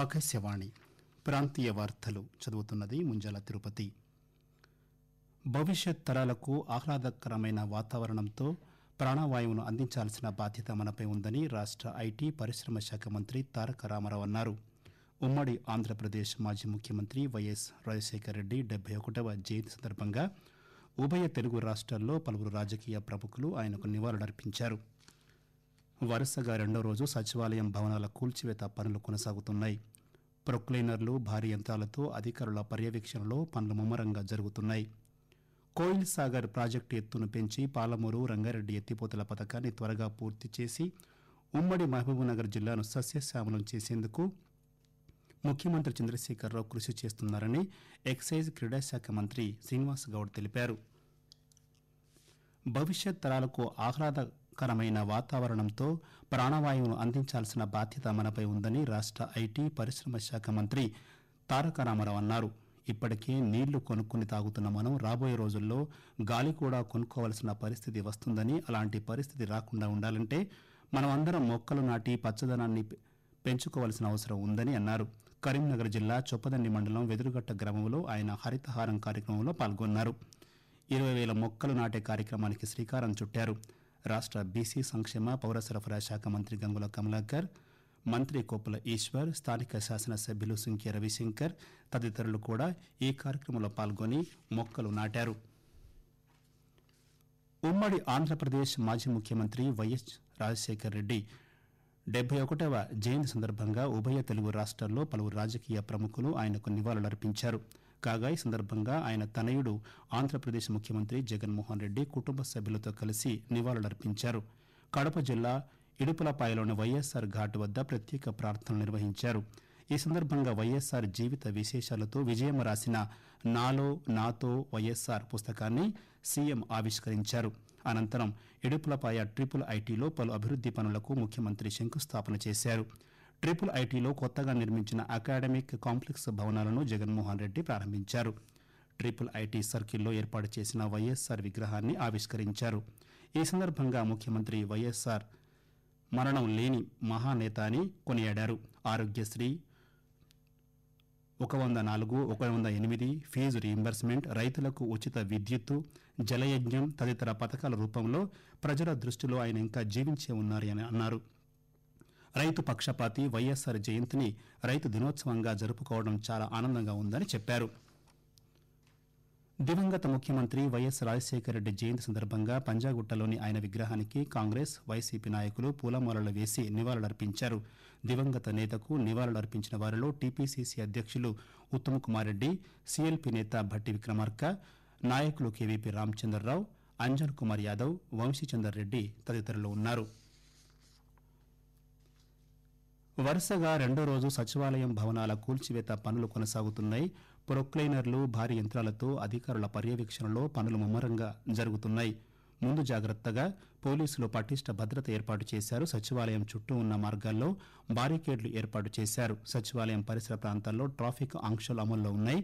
ఆకాశవాణి ప్రాంతీయ వార్తలు చదువుతున్నది ముంజాల తిరుపతి భవిష్యత్ తరాలకు ఆహ్లాదకరమైన వాతావరణంతో ప్రాణవాయువును అందించాల్సిన బాధ్యత మనపై ఉందని రాష్ట ఐటీ పరిశ్రమ శాఖ మంత్రి తారక రామారావు అన్నారు ఉమ్మడి ఆంధ్రప్రదేశ్ మాజీ ముఖ్యమంత్రి వైఎస్ రాజశేఖర రెడ్డి డెబ్బై ఒకటవ జయంతి సందర్భంగా ఉభయ తెలుగు రాష్ట్రాల్లో పలువురు రాజకీయ ప్రముఖులు ఆయనకు నివాళులర్పించారు వరుసగా రెండో రోజు సచివాలయం భవనాల కూల్చివేత పనులు కొనసాగుతున్నాయి ప్రొక్లైనర్లు భారీ యంత్రాలతో అధికారుల పర్యవేక్షణలో పనులు ముమ్మరంగా జరుగుతున్నాయి కోయిల్ సాగర్ ప్రాజెక్టు ఎత్తును పెంచి పాలమూరు రంగారెడ్డి ఎత్తిపోతల పథకాన్ని త్వరగా పూర్తి చేసి ఉమ్మడి మహబూబ్నగర్ జిల్లాను సస్యశ్యామలం చేసేందుకు ముఖ్యమంత్రి చంద్రశేఖరరావు కృషి చేస్తున్నారని ఎక్సైజ్ క్రీడాశాఖ మంత్రి శ్రీనివాస్ గౌడ్ తెలిపారు భవిష్యత్ తరాలకు ఆహ్లాద కరమైన వాతావరణంతో ప్రాణవాయువును అందించాల్సిన బాధ్యత మనపై ఉందని రాష్ట ఐటీ పరిశ్రమ శాఖ మంత్రి తారక రామారావు అన్నారు ఇప్పటికే నీళ్లు కొనుక్కుని తాగుతున్న మనం రాబోయే రోజుల్లో గాలి కూడా కొనుక్కోవలసిన పరిస్థితి వస్తుందని అలాంటి పరిస్థితి రాకుండా ఉండాలంటే మనం అందరం మొక్కలు నాటి పచ్చదనాన్ని పెంచుకోవాల్సిన అవసరం ఉందని అన్నారు కరీంనగర్ జిల్లా చొప్పదండి మండలం వెదురుగట్ట గ్రామంలో ఆయన హరితహారం కార్యక్రమంలో పాల్గొన్నారు ఇరవై వేల మొక్కలు నాటే కార్యక్రమానికి శ్రీకారం చుట్టారు రాష్ట బీసీ సంక్షేమ పౌర సరఫరా శాఖ మంత్రి గంగుల కమలాకర్ మంత్రి కోపుల ఈశ్వర్ స్థానిక శాసనసభ్యులు సుంకి రవిశంకర్ తదితరులు కూడా ఈ కార్యక్రమంలో పాల్గొని మొక్కలు నాటారు ఉమ్మడి ఆంధ్రప్రదేశ్ మాజీ ముఖ్యమంత్రి వైఎస్ రాజశేఖర్ రెడ్డి డెబ్బై ఒకటవ జయంతి సందర్భంగా ఉభయ తెలుగు రాష్ట్రాల్లో పలువురు రాజకీయ ప్రముఖులు ఆయనకు నివాళులర్పించారు కాగా ఈ సందర్భంగా ఆయన తనయుడు ఆంధ్రప్రదేశ్ ముఖ్యమంత్రి జగన్మోహన్ రెడ్డి కుటుంబ సభ్యులతో కలిసి నివాళులర్పించారు కడప జిల్లా ఇడుపులపాయలోని వైఎస్సార్ ఘాట్ వద్ద ప్రత్యేక ప్రార్థనలు నిర్వహించారు ఈ సందర్భంగా వైఎస్సార్ జీవిత విశేషాలతో విజయం రాసిన నాలో నాతో వైఎస్సార్ పుస్తకాన్ని సీఎం ఆవిష్కరించారు అనంతరం ఇడుపులపాయ ట్రిపుల్ ఐటీలో పలు అభివృద్ది పనులకు ముఖ్యమంత్రి శంకుస్థాపన చేశారు ట్రిపుల్ ఐటీలో కొత్తగా నిర్మించిన అకాడమిక్ కాంప్లెక్స్ భవనాలను జగన్మోహన్ రెడ్డి ప్రారంభించారు ట్రిపుల్ ఐటీ సర్కిల్లో ఏర్పాటు చేసిన వైఎస్ఆర్ విగ్రహాన్ని ఆవిష్కరించారు ఈ సందర్భంగా ముఖ్యమంత్రి వైఎస్ఆర్ మరణం లేని మహానేత అని కొనియాడారు ఆరోగ్యశ్రీ ఒక వంద నాలుగు ఒక వంద ఎనిమిది ఫీజు రీఎంబర్స్మెంట్ రైతులకు ఉచిత విద్యుత్తు జలయజ్ఞం తదితర పథకాల రూపంలో ప్రజల దృష్టిలో ఆయన ఇంకా జీవించే ఉన్నారని అన్నారు రైతు పక్షపాతి వైఎస్సార్ జయంతిని రైతు దినోత్సవంగా జరుపుకోవడం చాలా ఆనందంగా ఉందని చెప్పారు దివంగత ముఖ్యమంత్రి వైఎస్ రాజశేఖర రెడ్డి జయంతి సందర్భంగా పంజాగుట్టలోని ఆయన విగ్రహానికి కాంగ్రెస్ వైసీపీ నాయకులు పూలమాలలు వేసి నివాళులర్పించారు దివంగత నేతకు నివాళులర్పించిన వారిలో టీపీసీసీ అధ్యక్షులు ఉత్తమ్ కుమార్ రెడ్డి సీఎల్పీ నేత భట్టి విక్రమార్క నాయకులు కేవీపీ రామచంద్రరావు అంజన్ కుమార్ యాదవ్ వంశీచందర్ రెడ్డి తదితరులు ఉన్నారు వరుసగా రెండో రోజు సచివాలయం భవనాల కూల్చివేత పనులు కొనసాగుతున్నాయి ప్రొక్లైనర్లు భారీ యంత్రాలతో అధికారుల పర్యవేక్షణలో పనులు ముమ్మరంగా జరుగుతున్నాయి ముందు జాగ్రత్తగా పోలీసులు పటిష్ట భద్రత ఏర్పాటు చేశారు సచివాలయం చుట్టూ ఉన్న మార్గాల్లో బారికేడ్లు ఏర్పాటు చేశారు సచివాలయం పరిసర ప్రాంతాల్లో ట్రాఫిక్ ఆంక్షలు అమల్లో ఉన్నాయి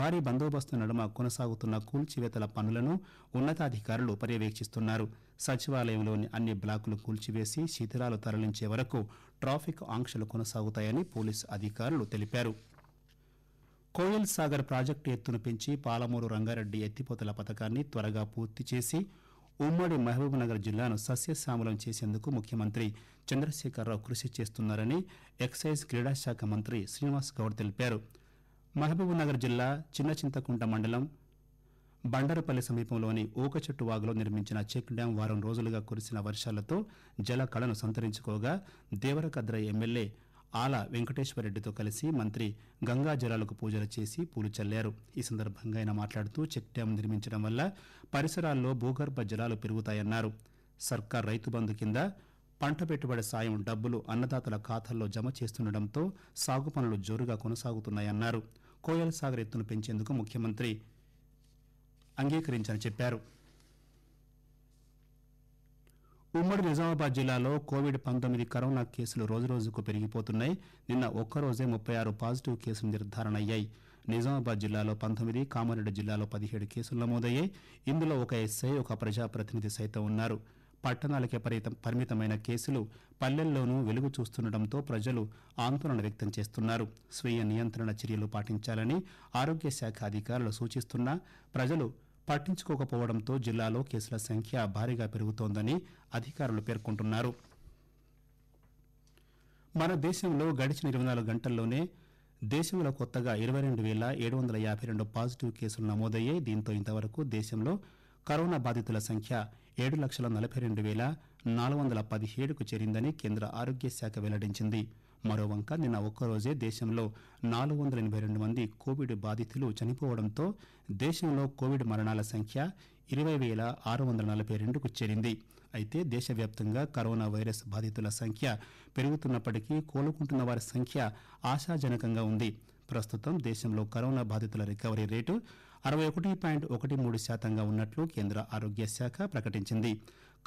భారీ బందోబస్తు నడుమ కొనసాగుతున్న కూల్చివేతల పనులను ఉన్నతాధికారులు పర్యవేక్షిస్తున్నారు సచివాలయంలోని అన్ని బ్లాకులు కూల్చివేసి శిథిలాలు తరలించే వరకు ట్రాఫిక్ ఆంక్షలు కొనసాగుతాయని పోలీసు అధికారులు తెలిపారు కోయల్ సాగర్ ప్రాజెక్టు ఎత్తును పెంచి పాలమూరు రంగారెడ్డి ఎత్తిపోతల పథకాన్ని త్వరగా పూర్తి చేసి ఉమ్మడి మహబూబ్నగర్ జిల్లాను సస్యశ్యామలం చేసేందుకు ముఖ్యమంత్రి చంద్రశేఖరరావు కృషి చేస్తున్నారని ఎక్సైజ్ క్రీడాశాఖ మంత్రి శ్రీనివాస్ గౌడ్ తెలిపారు మహబూబ్నగర్ జిల్లా చిన్నచింతకుంట మండలం బండరపల్లి సమీపంలోని చెట్టు వాగులో నిర్మించిన చెక్ డ్యాం వారం రోజులుగా కురిసిన వర్షాలతో జల కళను సంతరించుకోగా దేవరకద్ర ఎమ్మెల్యే ఆల వెంకటేశ్వరరెడ్డితో కలిసి మంత్రి గంగా జలాలకు పూజలు చేసి పూలు చల్లారు ఈ సందర్భంగా ఆయన మాట్లాడుతూ చెక్ డ్యాం నిర్మించడం వల్ల పరిసరాల్లో భూగర్భ జలాలు పెరుగుతాయన్నారు సర్కార్ రైతు బంధు కింద పంట పెట్టుబడి సాయం డబ్బులు అన్నదాతల ఖాతాల్లో జమ చేస్తుండటంతో సాగు పనులు జోరుగా కొనసాగుతున్నాయన్నారు కోయల్ సాగర్ ఎత్తును పెంచేందుకు ముఖ్యమంత్రి అంగీకరించని చెప్పారు ఉమ్మడి నిజామాబాద్ జిల్లాలో కోవిడ్ పంతొమ్మిది కరోనా కేసులు రోజురోజుకు పెరిగిపోతున్నాయి నిన్న ఒక్కరోజే ముప్పై ఆరు పాజిటివ్ కేసులు నిర్ధారణ అయ్యాయి నిజామాబాద్ జిల్లాలో పంతొమ్మిది కామారెడ్డి జిల్లాలో పదిహేడు కేసులు నమోదయ్యాయి ఇందులో ఒక ఎస్ఐ ఒక ప్రజాప్రతినిధి సైతం ఉన్నారు పట్టణాలకే పరిమితమైన కేసులు పల్లెల్లోనూ వెలుగు చూస్తుండటంతో ప్రజలు ఆందోళన వ్యక్తం చేస్తున్నారు స్వీయ నియంత్రణ చర్యలు పాటించాలని ఆరోగ్య శాఖ అధికారులు సూచిస్తున్నా ప్రజలు పట్టించుకోకపోవడంతో జిల్లాలో కేసుల సంఖ్య భారీగా పెరుగుతోందని అధికారులు పేర్కొంటున్నారు మన దేశంలో గడిచిన ఇరవై నాలుగు గంటల్లోనే దేశంలో కొత్తగా ఇరవై రెండు వేల ఏడు వందల యాభై రెండు పాజిటివ్ కేసులు నమోదయ్యాయి దీంతో ఇంతవరకు దేశంలో కరోనా బాధితుల సంఖ్య ఏడు లక్షల నలభై రెండు వేల నాలుగు వందల పదిహేడుకు చేరిందని కేంద్ర ఆరోగ్య శాఖ వెల్లడించింది మరోవంక నిన్న ఒక్కరోజే దేశంలో నాలుగు వందల ఎనభై రెండు మంది కోవిడ్ బాధితులు చనిపోవడంతో దేశంలో కోవిడ్ మరణాల సంఖ్య ఇరవై వేల ఆరు వందల నలభై రెండుకు చేరింది అయితే దేశవ్యాప్తంగా కరోనా వైరస్ బాధితుల సంఖ్య పెరుగుతున్నప్పటికీ కోలుకుంటున్న వారి సంఖ్య ఆశాజనకంగా ఉంది ప్రస్తుతం దేశంలో కరోనా బాధితుల రికవరీ రేటు అరవై ఒకటి పాయింట్ ఒకటి మూడు శాతంగా ఉన్నట్లు కేంద్ర ఆరోగ్య శాఖ ప్రకటించింది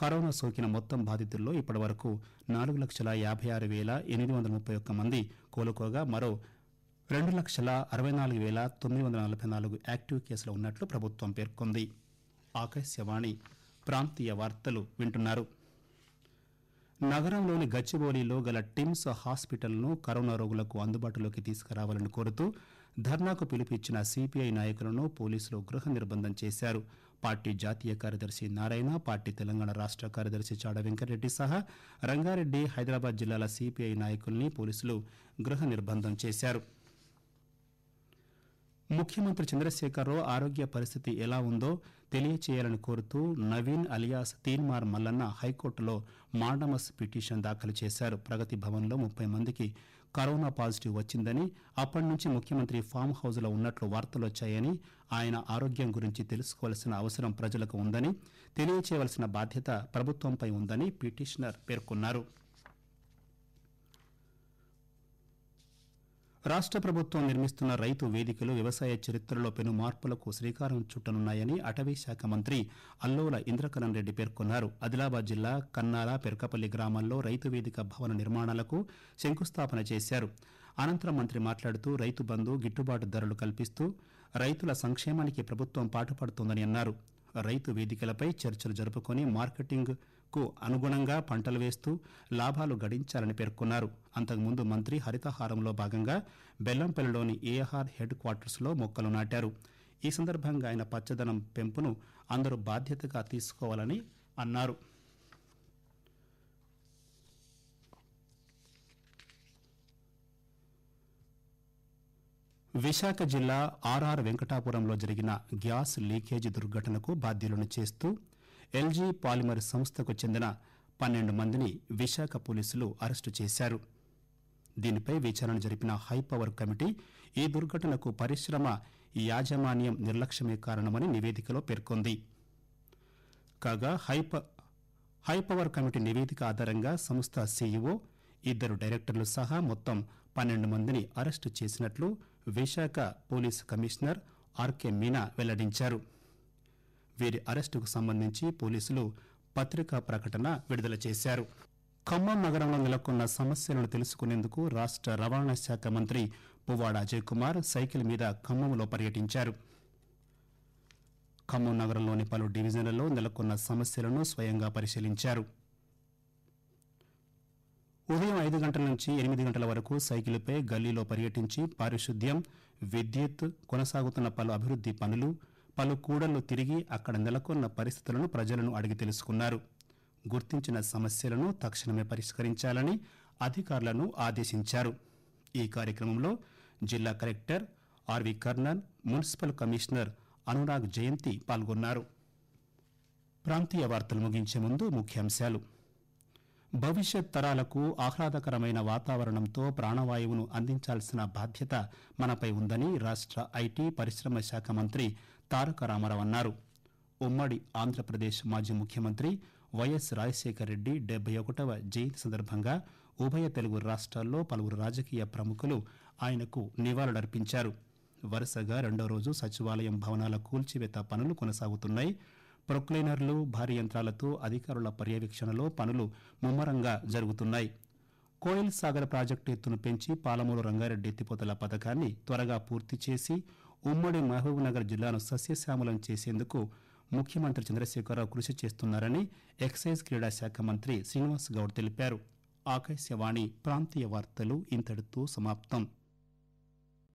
కరోనా సోకిన మొత్తం బాధితుల్లో ఇప్పటి వరకు నాలుగు లక్షల యాభై ఆరు వేల ఎనిమిది వందల ముప్పై ఒక్క మంది కోలుకోగా మరో రెండు లక్షల అరవై నాలుగు వేల తొమ్మిది వందల నలభై నాలుగు యాక్టివ్ కేసులు ఉన్నట్లు ప్రభుత్వం పేర్కొంది ఆకాశవాణి ప్రాంతీయ వార్తలు వింటున్నారు నగరంలోని గచ్చిబౌలిలో గల టిమ్స్ హాస్పిటల్ను కరోనా రోగులకు అందుబాటులోకి తీసుకురావాలని కోరుతూ ధర్నాకు పిలుపిచ్చిన సిపిఐ నాయకులను పోలీసులు గృహ నిర్బంధం చేశారు పార్టీ జాతీయ కార్యదర్శి నారాయణ పార్టీ తెలంగాణ రాష్ట కార్యదర్శి చాడ వెంకటరెడ్డి సహా రంగారెడ్డి హైదరాబాద్ జిల్లాల సిపిఐ నాయకుల్ని పోలీసులు గృహ నిర్బంధం చేశారు ముఖ్యమంత్రి చంద్రశేఖరరావు ఆరోగ్య పరిస్థితి ఎలా ఉందో తెలియచేయాలని కోరుతూ నవీన్ అలియాస్ తీన్మార్ మల్లన్న హైకోర్టులో మాండమస్ పిటిషన్ దాఖలు చేశారు ప్రగతి భవన్లో ముప్పై మందికి కరోనా పాజిటివ్ వచ్చిందని అప్పటి నుంచి ముఖ్యమంత్రి ఫామ్ లో ఉన్నట్లు వార్తలు వచ్చాయని ఆయన ఆరోగ్యం గురించి తెలుసుకోవాల్సిన అవసరం ప్రజలకు ఉందని తెలియచేయవలసిన బాధ్యత ప్రభుత్వంపై ఉందని పిటిషనర్ పేర్కొన్నారు రాష్ట ప్రభుత్వం నిర్మిస్తున్న రైతు వేదికలు వ్యవసాయ చరిత్రలో పెను మార్పులకు శ్రీకారం చుట్టనున్నాయని అటవీ శాఖ మంత్రి అల్లోల ఇంద్రకరణ్ రెడ్డి పేర్కొన్నారు ఆదిలాబాద్ జిల్లా కన్నాల పెరకపల్లి గ్రామాల్లో రైతు వేదిక భవన నిర్మాణాలకు శంకుస్థాపన చేశారు అనంతరం మంత్రి మాట్లాడుతూ రైతు బంధు గిట్టుబాటు ధరలు కల్పిస్తూ రైతుల సంక్షేమానికి ప్రభుత్వం పాటుపడుతోందని అన్నారు రైతు వేదికలపై చర్చలు జరుపుకొని మార్కెటింగ్ కు అనుగుణంగా పంటలు వేస్తూ లాభాలు గడించాలని పేర్కొన్నారు అంతకుముందు మంత్రి హరితహారంలో భాగంగా బెల్లంపల్లిలోని ఏఆర్ హెడ్ క్వార్టర్స్లో మొక్కలు నాటారు ఈ సందర్భంగా ఆయన పచ్చదనం పెంపును అందరూ బాధ్యతగా తీసుకోవాలని అన్నారు విశాఖ జిల్లా ఆర్ఆర్ వెంకటాపురంలో జరిగిన గ్యాస్ లీకేజ్ దుర్ఘటనకు బాధ్యులను చేస్తూ ఎల్జీ పాలిమర్ సంస్థకు చెందిన పన్నెండు మందిని విశాఖ పోలీసులు అరెస్టు చేశారు దీనిపై విచారణ జరిపిన హైపవర్ కమిటీ ఈ దుర్ఘటనకు పరిశ్రమ యాజమాన్యం నిర్లక్ష్యమే కారణమని నివేదికలో పేర్కొంది కాగా హైపవర్ కమిటీ నివేదిక ఆధారంగా సంస్థ సీఈఓ ఇద్దరు డైరెక్టర్లు సహా మొత్తం పన్నెండు మందిని అరెస్టు చేసినట్లు Visakha police commissioner RK Meena వెల్లడించారు వీరి అరెస్టుకు సంబంధించి పోలీసులు పత్రికా ప్రకటన విడుదల చేశారు ఖమ్మం నగరంలో నెలకొన్న సమస్యలను తెలుసుకునేందుకు రాష్ట రవాణా శాఖ మంత్రి పువ్వాడ అజయ్ కుమార్ సైకిల్ మీద ఖమ్మంలో పర్యటించారు ఖమ్మం నగరంలోని పలు డివిజన్లలో నెలకొన్న సమస్యలను స్వయంగా పరిశీలించారు ఉదయం ఐదు గంటల నుంచి ఎనిమిది గంటల వరకు సైకిల్పై గల్లీలో పర్యటించి పారిశుద్ధ్యం విద్యుత్ కొనసాగుతున్న పలు అభివృద్ది పనులు పలు కూడళ్లు తిరిగి అక్కడ నెలకొన్న పరిస్థితులను ప్రజలను అడిగి తెలుసుకున్నారు గుర్తించిన సమస్యలను తక్షణమే పరిష్కరించాలని అధికారులను ఆదేశించారు ఈ కార్యక్రమంలో జిల్లా collector RV Karnan municipal commissioner Anurag Jayanti పాల్గొన్నారు ప్రాంతీయ వార్తలు ముగించే ముందు ముఖ్యాంశాలు భవిష్యత్ తరాలకు ఆహ్లాదకరమైన వాతావరణంతో ప్రాణవాయువును అందించాల్సిన బాధ్యత మనపై ఉందని రాష్ట ఐటీ పరిశ్రమ శాఖ మంత్రి తారక రామారావు అన్నారు ఉమ్మడి ఆంధ్రప్రదేశ్ మాజీ ముఖ్యమంత్రి వైఎస్ రాజశేఖర రెడ్డి డెబ్బై ఒకటవ జయంతి సందర్భంగా ఉభయ తెలుగు రాష్ట్రాల్లో పలువురు రాజకీయ ప్రముఖులు ఆయనకు నివాళులర్పించారు వరుసగా రెండో రోజు సచివాలయం భవనాల కూల్చివేత పనులు కొనసాగుతున్నాయి ప్రొక్లైనర్లు భారీ యంత్రాలతో అధికారుల పర్యవేక్షణలో పనులు ముమ్మరంగా జరుగుతున్నాయి కోయిల్ సాగర్ ప్రాజెక్టు ఎత్తును పెంచి పాలమూరు రంగారెడ్డి ఎత్తిపోతల పథకాన్ని త్వరగా పూర్తి చేసి ఉమ్మడి మహబూబ్నగర్ జిల్లాను సస్యశ్యామలం చేసేందుకు ముఖ్యమంత్రి చంద్రశేఖరరావు కృషి చేస్తున్నారని ఎక్సైజ్ క్రీడా శాఖ మంత్రి శ్రీనివాస్ గౌడ్ తెలిపారు ఆకాశవాణి ప్రాంతీయ వార్తలు ఇంతటితో సమాప్తం